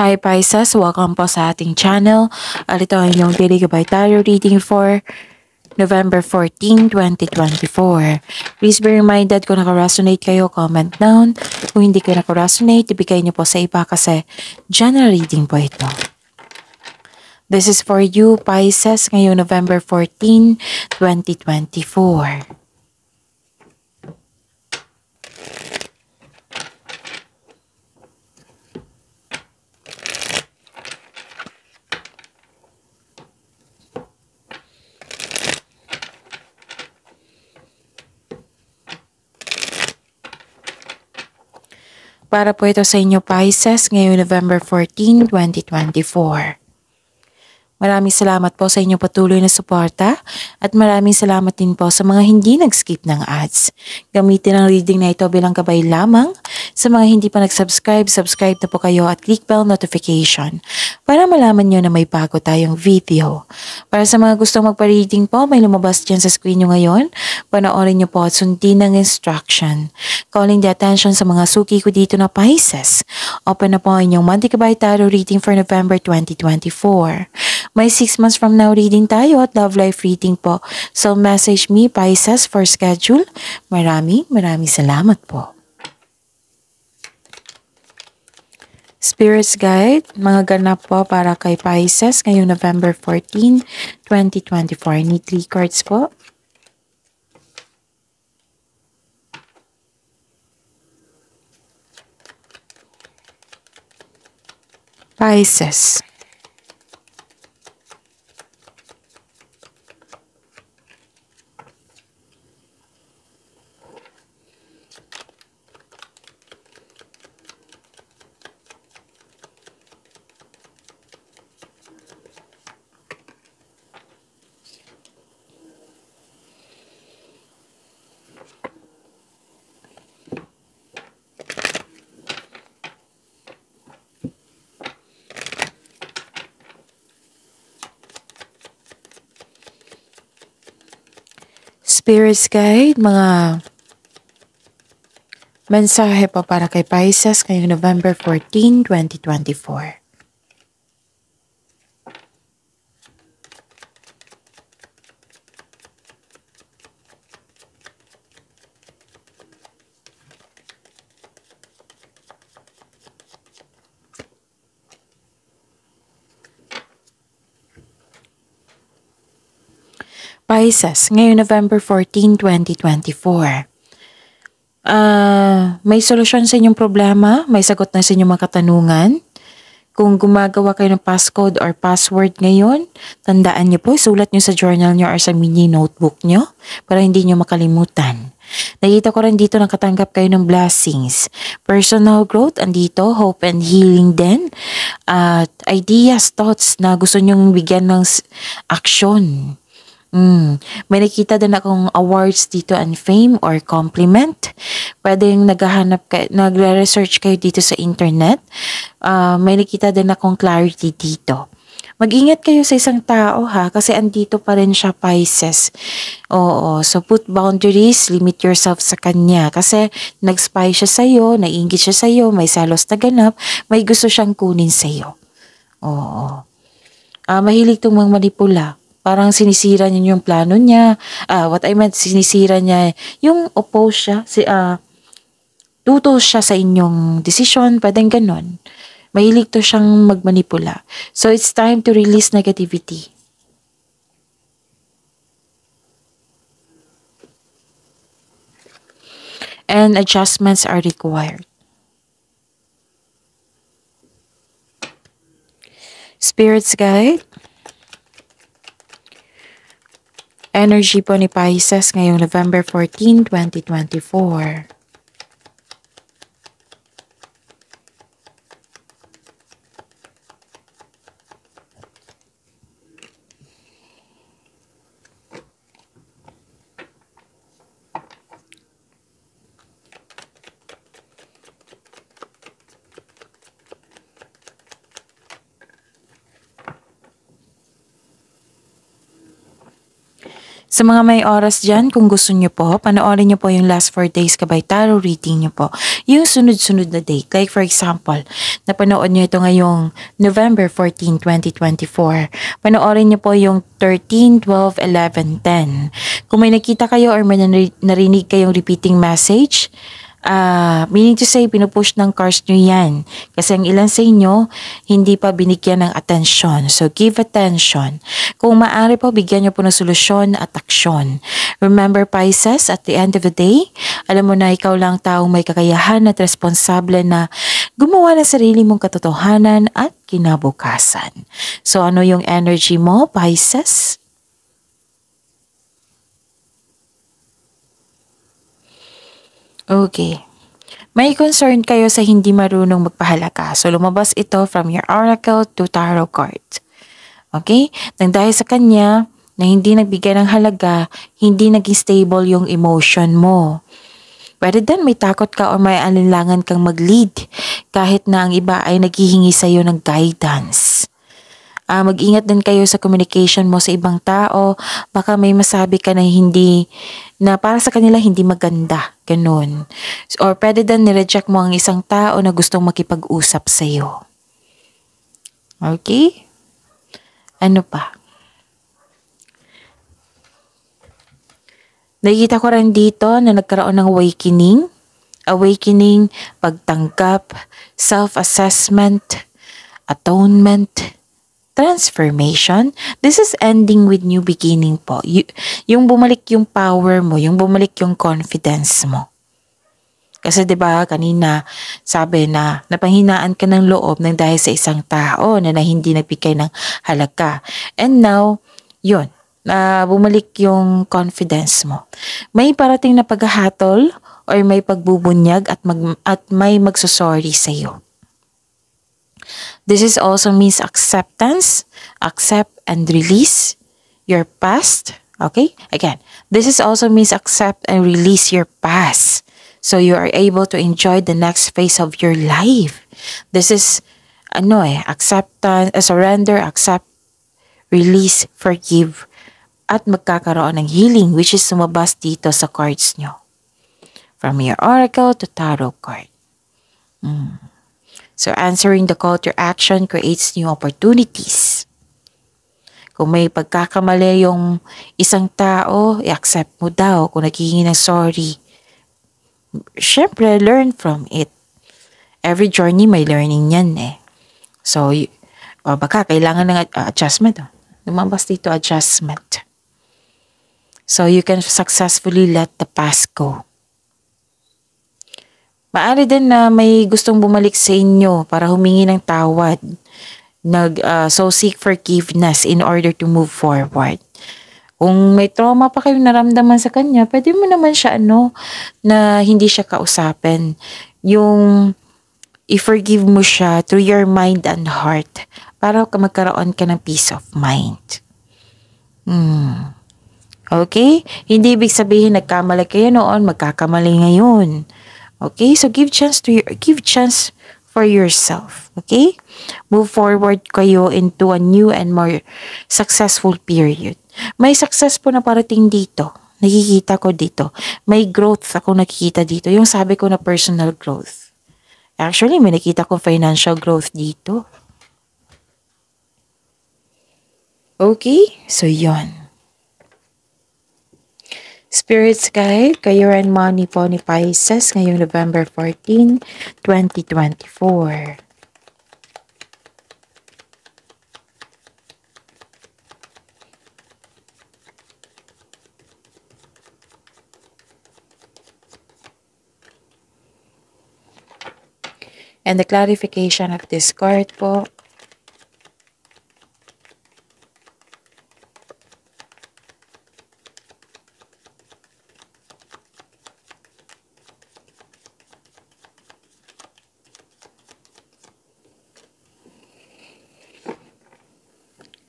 Hi Pisces, welcome po sa ating channel. At ang inyong Daily Gabay Tarot reading for November 14, 2024. Please be reminded kung nakaresonate kayo, comment down. Kung hindi kayo nakaresonate, ibigay niyo po sa iba kasi general reading po ito. This is for you Pisces ngayong November 14, 2024. para po ito sa inyo Pisces ngayong November 14, 2024. Maraming salamat po sa inyong patuloy na suporta at maraming salamat din po sa mga hindi nag-skip ng ads. Gamitin ang reading na ito bilang gabay lamang sa mga hindi pa nag-subscribe, subscribe na po kayo at click bell notification para malaman nyo na may bago tayong video. Para sa mga gustong magpa-reading po, may lumabas dyan sa screen nyo ngayon. Panoorin nyo po at sundin ng instruction. Calling the attention sa mga suki ko dito na Pisces. Open na po ang inyong Monday Kabay Tarot reading for November 2024. May 6 months from now reading tayo at love life reading po. So message me Pisces for schedule. Marami, marami salamat po. Spirits Guide, mga ganap po para kay Pisces ngayong November 14, 2024. Need three cards po. Pisces. Spirit's Guide, mga mensahe pa para kay Pisces ngayong November 14, 2024. Pisces ngayong November 14, 2024. Uh, may solusyon sa inyong problema, may sagot na sa inyong mga katanungan. Kung gumagawa kayo ng passcode or password ngayon, tandaan niyo po, sulat niyo sa journal niyo or sa mini notebook niyo para hindi niyo makalimutan. Nakita ko rin dito na katanggap kayo ng blessings. Personal growth, andito, hope and healing din. At uh, ideas, thoughts na gusto nyong bigyan ng aksyon Mm. May nakita din akong awards dito and fame or compliment. Pwede Pwedeng naghahanap nagre-research kayo dito sa internet. Uh, may nakita din akong clarity dito. Mag-ingat kayo sa isang tao ha kasi andito pa rin siya Pisces. Oo, so put boundaries, limit yourself sa kanya kasi nag-spy siya sa iyo, naiinggit siya sa iyo, may salos na ganap, may gusto siyang kunin sa iyo. Oo. Uh, mahilig tumang manipula Parang sinisira niya yung plano niya. Uh, what I meant, sinisira niya yung oppose siya, si, uh, tuto siya sa inyong decision, pwedeng ganon. Mahilig to siyang magmanipula. So, it's time to release negativity. And adjustments are required. Spirits guide. Energy po ni Bonifaces ngayong November 14, 2024. Sa mga may oras dyan, kung gusto nyo po, panoorin nyo po yung last 4 days kabay tarot reading nyo po. Yung sunod-sunod na date. Like for example, napanood nyo ito ngayong November 14, 2024. Panoorin nyo po yung 13, 12, 11, 10. Kung may nakita kayo or may narinig kayong repeating message, Uh, meaning to say, pinupush ng cars nyo yan. Kasi ang ilan sa inyo, hindi pa binigyan ng atensyon. So, give attention. Kung maaari po, bigyan nyo po ng solusyon at aksyon. Remember, Pisces, at the end of the day, alam mo na ikaw lang taong may kakayahan at responsable na gumawa ng sarili mong katotohanan at kinabukasan. So, ano yung energy mo, Pisces? Okay. May concern kayo sa hindi marunong magpahalaga. So lumabas ito from your oracle to tarot card. Okay? Nang dahil sa kanya na hindi nagbigay ng halaga, hindi naging stable yung emotion mo. Pwede din may takot ka o may alinlangan kang mag-lead kahit na ang iba ay naghihingi sa iyo ng guidance. Uh, mag-ingat din kayo sa communication mo sa ibang tao. Baka may masabi ka na hindi, na para sa kanila hindi maganda. Ganun. Or pwede din nireject mo ang isang tao na gustong makipag-usap sa'yo. Okay? Ano pa? Nakikita ko rin dito na nagkaroon ng awakening. Awakening, pagtanggap, self-assessment, atonement, transformation. This is ending with new beginning po. Y- yung bumalik yung power mo, yung bumalik yung confidence mo. Kasi 'di ba kanina sabi na napanghinaan ka ng loob ng dahil sa isang tao na, na hindi nagbigay ng halaga. And now, 'yun, na uh, bumalik yung confidence mo. May parating na paghahatol or may pagbubunyag at mag at may magsosorry sa iyo. This is also means acceptance, accept and release your past. Okay? Again, this is also means accept and release your past. So you are able to enjoy the next phase of your life. This is ano eh, acceptance, uh, surrender, accept, release, forgive, at magkakaroon ng healing which is sumabas dito sa cards nyo. From your oracle to tarot card. Mm. So answering the call to action creates new opportunities. Kung may pagkakamali yung isang tao, i-accept mo daw. Kung nagiging ng sorry, syempre, learn from it. Every journey may learning yan eh. So, o baka kailangan ng adjustment. Oh. Lumabas dito adjustment. So, you can successfully let the past go. Maari din na may gustong bumalik sa inyo para humingi ng tawad. Nag, uh, so seek forgiveness in order to move forward. Kung may trauma pa kayo naramdaman sa kanya, pwede mo naman siya ano, na hindi siya kausapin. Yung i-forgive mo siya through your mind and heart para magkaroon ka ng peace of mind. Hmm. Okay? Hindi ibig sabihin nagkamali kayo noon, magkakamali ngayon. Okay? So give chance to your give chance for yourself. Okay? Move forward kayo into a new and more successful period. May success po na parating dito. Nakikita ko dito. May growth ako nakikita dito. Yung sabi ko na personal growth. Actually, may nakita ko financial growth dito. Okay? So, yon Spirits Guide, Kayuran Money po ni Pisces ngayong November 14, 2024. And the clarification of this card po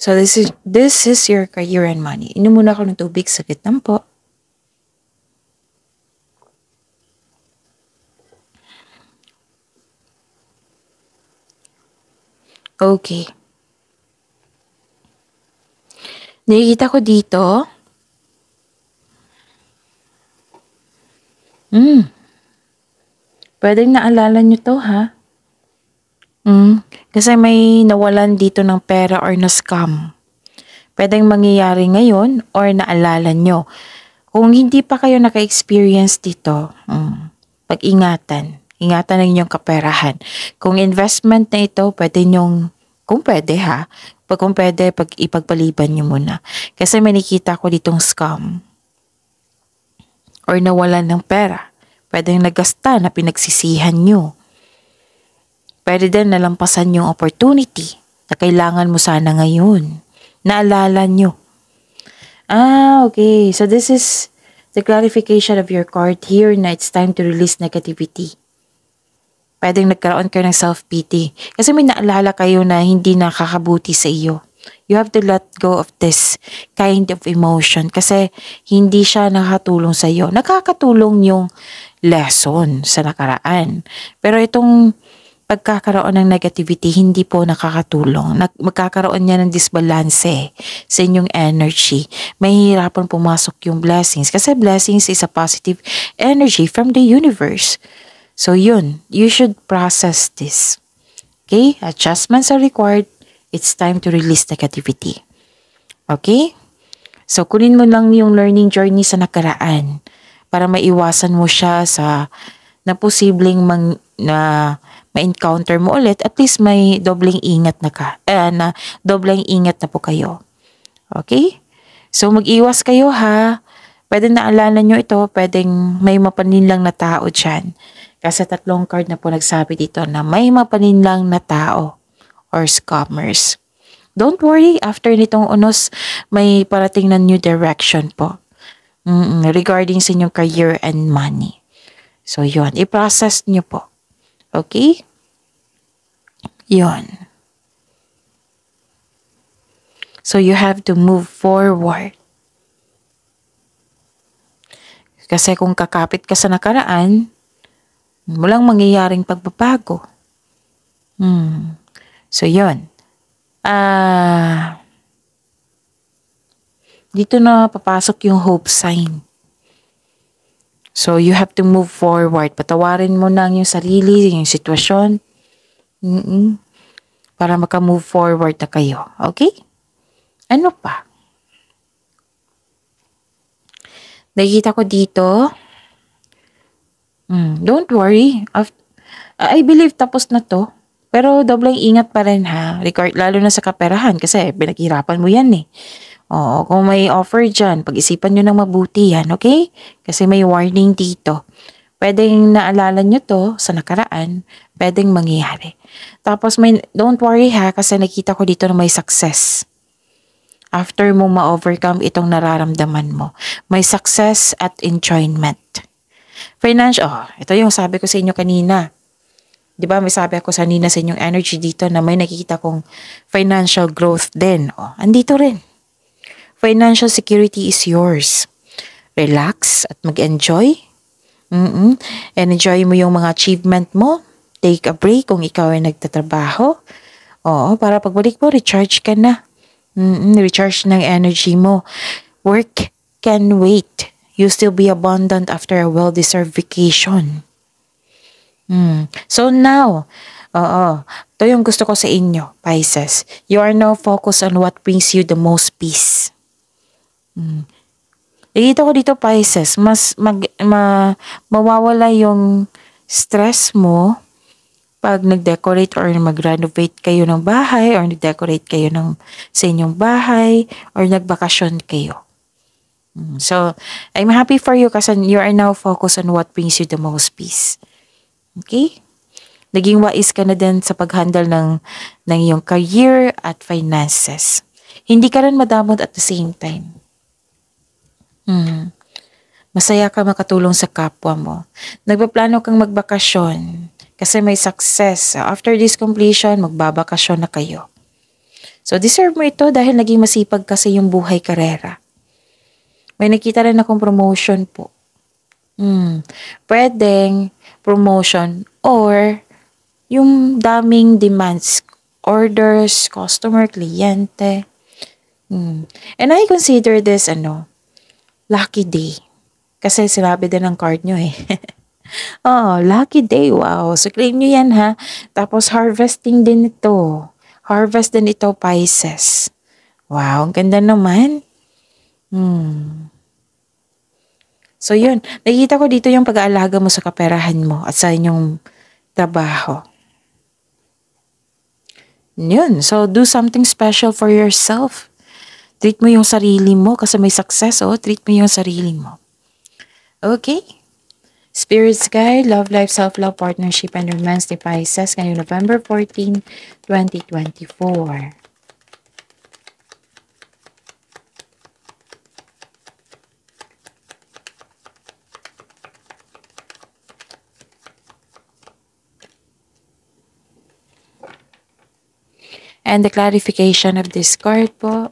So this is this is your career and money. Inom muna ako ng tubig, saglit lang po. Okay. Nakikita ko dito. Hmm. Pwedeng naalala nyo to, ha? Mm. Kasi may nawalan dito ng pera or na-scam. Pwedeng mangyayari ngayon or naalala nyo. Kung hindi pa kayo naka-experience dito, mm, pag-ingatan. Ingatan ang inyong kaperahan. Kung investment na ito, pwede nyong, kung pwede ha, pag kung pwede, pag ipagpaliban nyo muna. Kasi may nakita ko ditong scam or nawalan ng pera. Pwedeng nagasta na pinagsisihan nyo. Pwede din nalampasan yung opportunity na kailangan mo sana ngayon. Naalala nyo. Ah, okay. So this is the clarification of your card here na it's time to release negativity. Pwedeng nagkaroon ka ng self-pity. Kasi may naalala kayo na hindi nakakabuti sa iyo. You have to let go of this kind of emotion kasi hindi siya nakatulong sa iyo. Nakakatulong yung lesson sa nakaraan. Pero itong pagkakaroon ng negativity, hindi po nakakatulong. Nag magkakaroon niya ng disbalance eh, sa inyong energy. Mahihirapan pumasok yung blessings kasi blessings is a positive energy from the universe. So yun, you should process this. Okay? Adjustments are required. It's time to release negativity. Okay? So kunin mo lang yung learning journey sa nakaraan para maiwasan mo siya sa na posibleng mang, na ma-encounter mo ulit, at least may dobling ingat na ka. Eh, na dobling ingat na po kayo. Okay? So, mag-iwas kayo ha. Pwede naalala nyo ito, pwedeng may mapaninlang na tao dyan. Kasi tatlong card na po nagsabi dito na may mapaninlang na tao or scammers. Don't worry, after nitong unos, may parating na new direction po. Mm-mm, regarding sa inyong career and money. So, yun. I-process nyo po. Okay? Yon. So you have to move forward. Kasi kung kakapit ka sa nakaraan, walang mangyayaring pagbabago. Hmm. So, yon. Ah, uh, dito na papasok yung hope sign. So, you have to move forward. Patawarin mo na yung sarili, yung sitwasyon. Mm -mm. Para maka-move forward na kayo. Okay? Ano pa? Nakikita ko dito. Mm, don't worry. After, I believe tapos na to. Pero dobleng ingat pa rin ha. Record, lalo na sa kaperahan kasi pinaghirapan mo yan eh. Oo, kung may offer dyan, pag-isipan nyo ng mabuti yan, okay? Kasi may warning dito. Pwedeng naalala nyo to sa nakaraan, pwedeng mangyari. Tapos may, don't worry ha, kasi nakita ko dito na may success. After mo ma-overcome itong nararamdaman mo, may success at enjoyment. Financial, oh, ito yung sabi ko sa inyo kanina. 'di ba? May sabi ako sa Nina sa inyong energy dito na may nakikita kong financial growth din. Oh, andito rin financial security is yours. Relax at mag-enjoy. Mm-mm. Enjoy mo yung mga achievement mo. Take a break kung ikaw ay nagtatrabaho. Oo, para pagbalik mo, recharge ka na. Mm-mm, recharge ng energy mo. Work can wait. You still be abundant after a well-deserved vacation. Mm. So now, oo, ito yung gusto ko sa inyo, Pisces. You are now focused on what brings you the most peace. Mm. Nakikita eh, ko dito Pisces, mas mag, ma, mawawala yung stress mo pag nag-decorate or mag-renovate kayo ng bahay or nag-decorate kayo ng, sa inyong bahay or nagbakasyon kayo. Mm. So, I'm happy for you kasi you are now focused on what brings you the most peace. Okay? Naging wais ka na din sa paghandle ng, ng iyong career at finances. Hindi ka rin madamot at the same time. Hmm. Masaya ka makatulong sa kapwa mo. Nagpaplano kang magbakasyon kasi may success. After this completion, magbabakasyon na kayo. So, deserve mo ito dahil naging masipag kasi yung buhay karera. May nakita rin akong promotion po. Hmm. Pwedeng promotion or yung daming demands, orders, customer, kliyente. Hmm. And I consider this, ano, lucky day. Kasi sinabi din ng card nyo eh. oh, lucky day. Wow. So claim nyo yan ha. Tapos harvesting din ito. Harvest din ito Pisces. Wow, ang ganda naman. Hmm. So yun, nakikita ko dito yung pag-aalaga mo sa kaperahan mo at sa inyong trabaho. Yun, so do something special for yourself. Treat mo yung sarili mo kasi may success, oh. Treat mo yung sarili mo. Okay? Spirits Guide, Love Life, Self-Love, Partnership, and Romance ni Pisces ngayong November 14, 2024. And the clarification of this card po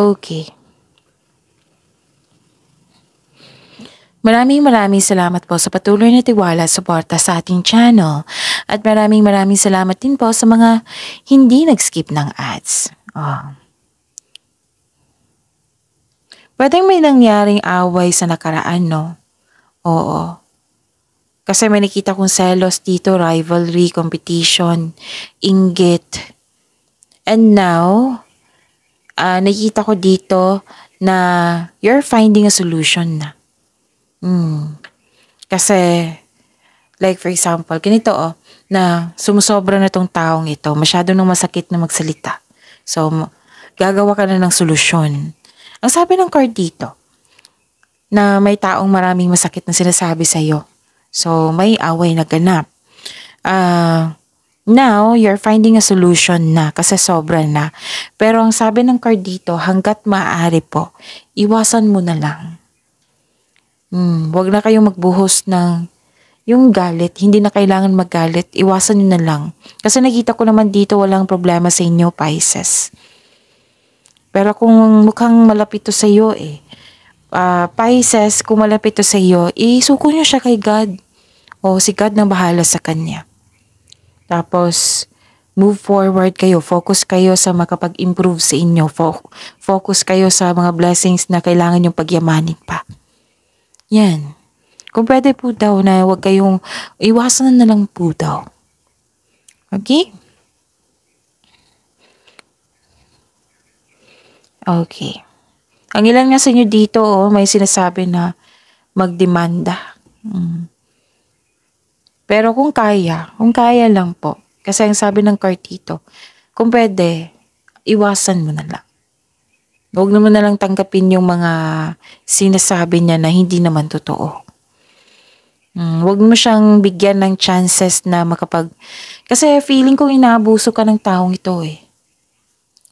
Okay. Maraming maraming salamat po sa patuloy na tiwala at suporta sa ating channel. At maraming maraming salamat din po sa mga hindi nag-skip ng ads. Oh. Pwedeng may nangyaring away sa nakaraan, no? Oo. Kasi may nakita kong selos dito, rivalry, competition, inggit. And now, uh, ah, nakita ko dito na you're finding a solution na. Mm. Kasi, like for example, ganito oh, na sumusobra na tong taong ito, masyado nang masakit na magsalita. So, gagawa ka na ng solusyon. Ang sabi ng card dito, na may taong maraming masakit na sinasabi sa'yo. So, may away na ganap. Ah, uh, Now, you're finding a solution na kasi sobra na. Pero ang sabi ng card dito, hanggat maaari po, iwasan mo na lang. Hmm, wag na kayong magbuhos ng yung galit, hindi na kailangan magalit, iwasan nyo na lang. Kasi nakita ko naman dito walang problema sa inyo, Pisces. Pero kung mukhang malapit to sa iyo eh, uh, Pisces, kung malapit to sa iyo, isuko nyo siya kay God. O si God na bahala sa kanya. Tapos, move forward kayo. Focus kayo sa makapag-improve sa inyo. focus kayo sa mga blessings na kailangan yung pagyamanin pa. Yan. Kung pwede po daw na huwag kayong, iwasan na lang po daw. Okay? Okay. Ang ilan nga sa inyo dito, oh, may sinasabi na magdemanda. Mm. Pero kung kaya, kung kaya lang po. Kasi ang sabi ng kartito, kung pwede, iwasan mo na lang. Huwag naman na lang tanggapin yung mga sinasabi niya na hindi naman totoo. Hmm, huwag mo siyang bigyan ng chances na makapag... Kasi feeling kong inaabuso ka ng taong ito eh.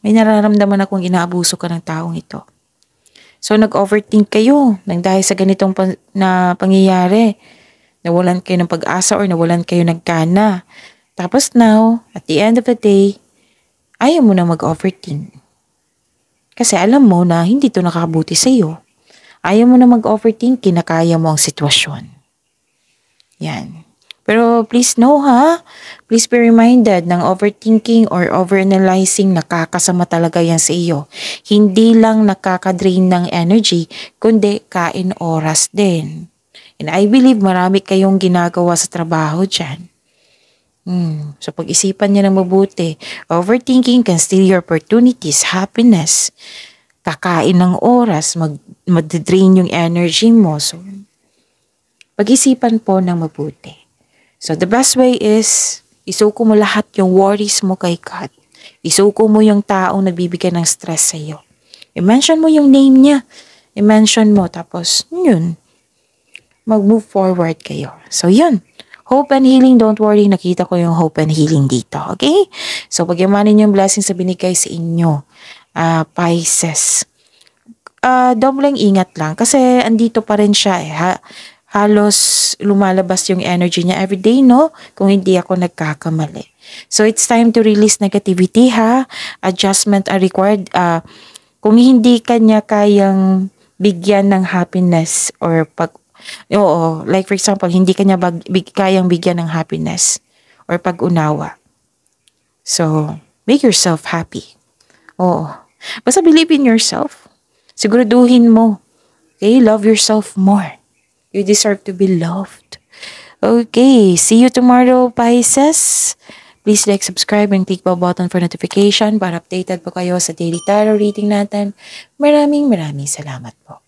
May nararamdaman akong inaabuso ka ng taong ito. So nag-overthink kayo nang dahil sa ganitong pan- na pangyayari. Nawalan kayo ng pag-asa or nawalan kayo ng gana. Tapos now, at the end of the day, ayaw mo na mag-overthink. Kasi alam mo na hindi to nakabuti iyo. Ayaw mo na mag-overthink, kinakaya mo ang sitwasyon. Yan. Pero please know ha, please be reminded ng overthinking or overanalyzing nakakasama talaga yan sa iyo. Hindi lang nakakadrain ng energy, kundi kain oras din. And I believe marami kayong ginagawa sa trabaho dyan. Hmm. So pag-isipan niya ng mabuti. Overthinking can steal your opportunities, happiness. Kakain ng oras, mag mag-drain yung energy mo. So pag-isipan po ng mabuti. So the best way is isuko mo lahat yung worries mo kay God. Isuko mo yung taong nagbibigay ng stress sa iyo. I-mention mo yung name niya. I-mention mo tapos yun mag-move forward kayo. So, yun. Hope and healing, don't worry, nakita ko yung hope and healing dito, okay? So, pagyamanin yung blessings sa binigay sa inyo, uh, Pisces. Uh, ah, dobleng ingat lang kasi andito pa rin siya eh. Ha? Halos lumalabas yung energy niya everyday, no? Kung hindi ako nagkakamali. So, it's time to release negativity, ha? Adjustment are required. Uh, kung hindi kanya kayang bigyan ng happiness or pag Oo, like for example, hindi kanya bag, big, kayang bigyan ng happiness or pag-unawa. So, make yourself happy. Oo. Basta believe in yourself. Siguraduhin mo. Okay? Love yourself more. You deserve to be loved. Okay. See you tomorrow, Pisces. Please like, subscribe, and click the button for notification para updated po kayo sa daily tarot reading natin. Maraming maraming salamat po.